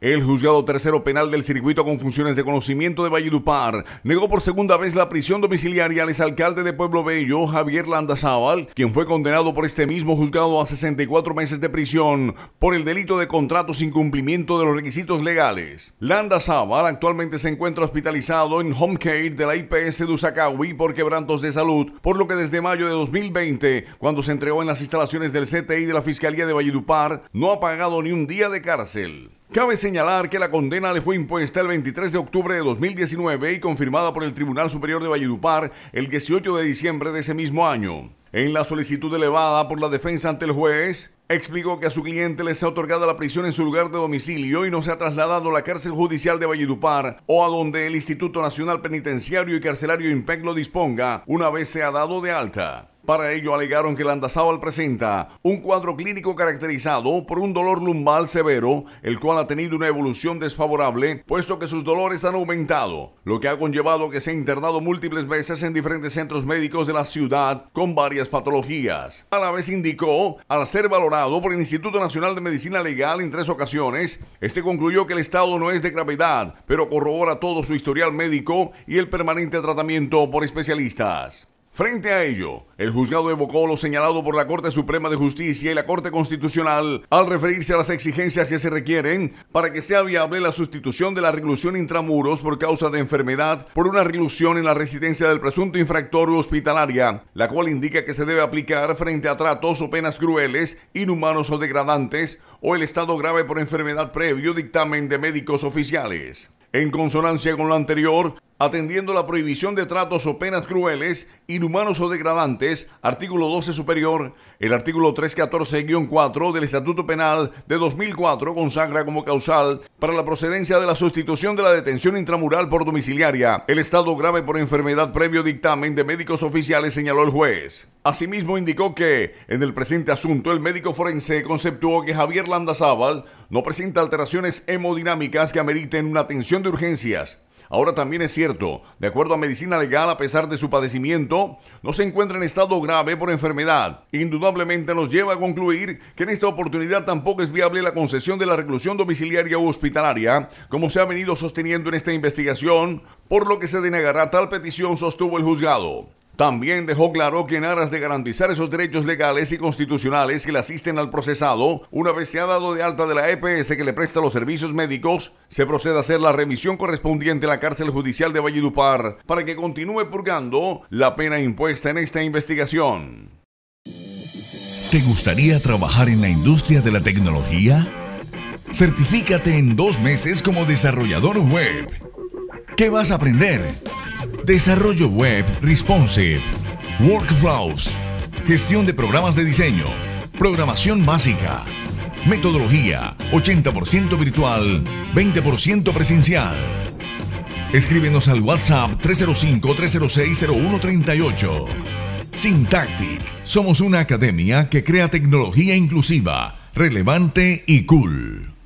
El juzgado tercero penal del circuito con funciones de conocimiento de Valledupar negó por segunda vez la prisión domiciliaria al exalcalde de Pueblo Bello, Javier Landa Landazábal, quien fue condenado por este mismo juzgado a 64 meses de prisión por el delito de contrato sin cumplimiento de los requisitos legales. Landa Landazábal actualmente se encuentra hospitalizado en home care de la IPS de por quebrantos de salud, por lo que desde mayo de 2020, cuando se entregó en las instalaciones del CTI de la Fiscalía de Valledupar, no ha pagado ni un día de cárcel. Cabe señalar que la condena le fue impuesta el 23 de octubre de 2019 y confirmada por el Tribunal Superior de Valledupar el 18 de diciembre de ese mismo año. En la solicitud elevada por la defensa ante el juez, explicó que a su cliente le ha otorgado la prisión en su lugar de domicilio y no se ha trasladado a la cárcel judicial de Valledupar o a donde el Instituto Nacional Penitenciario y Carcelario IMPEC lo disponga una vez se ha dado de alta. Para ello alegaron que Landazábal presenta un cuadro clínico caracterizado por un dolor lumbar severo, el cual ha tenido una evolución desfavorable, puesto que sus dolores han aumentado, lo que ha conllevado que se ha internado múltiples veces en diferentes centros médicos de la ciudad con varias patologías. A la vez indicó, al ser valorado por el Instituto Nacional de Medicina Legal en tres ocasiones, este concluyó que el estado no es de gravedad, pero corrobora todo su historial médico y el permanente tratamiento por especialistas. Frente a ello, el juzgado evocó lo señalado por la Corte Suprema de Justicia y la Corte Constitucional al referirse a las exigencias que se requieren para que sea viable la sustitución de la reclusión intramuros por causa de enfermedad por una reclusión en la residencia del presunto infractor hospitalaria, la cual indica que se debe aplicar frente a tratos o penas crueles, inhumanos o degradantes o el estado grave por enfermedad previo dictamen de médicos oficiales. En consonancia con lo anterior, atendiendo la prohibición de tratos o penas crueles, inhumanos o degradantes, artículo 12 superior, el artículo 314-4 del Estatuto Penal de 2004 consagra como causal para la procedencia de la sustitución de la detención intramural por domiciliaria el estado grave por enfermedad previo dictamen de médicos oficiales, señaló el juez. Asimismo, indicó que en el presente asunto el médico forense conceptuó que Javier Landazábal no presenta alteraciones hemodinámicas que ameriten una atención de urgencias Ahora también es cierto, de acuerdo a medicina legal, a pesar de su padecimiento, no se encuentra en estado grave por enfermedad. Indudablemente nos lleva a concluir que en esta oportunidad tampoco es viable la concesión de la reclusión domiciliaria u hospitalaria, como se ha venido sosteniendo en esta investigación, por lo que se denegará tal petición, sostuvo el juzgado. También dejó claro que en aras de garantizar esos derechos legales y constitucionales que le asisten al procesado, una vez se ha dado de alta de la EPS que le presta los servicios médicos, se procede a hacer la remisión correspondiente a la cárcel judicial de Valledupar para que continúe purgando la pena impuesta en esta investigación. ¿Te gustaría trabajar en la industria de la tecnología? Certifícate en dos meses como desarrollador web. ¿Qué vas a aprender? Desarrollo web responsive. Workflows. Gestión de programas de diseño. Programación básica. Metodología 80% virtual, 20% presencial. Escríbenos al WhatsApp 305-306-0138. Syntactic. Somos una academia que crea tecnología inclusiva, relevante y cool.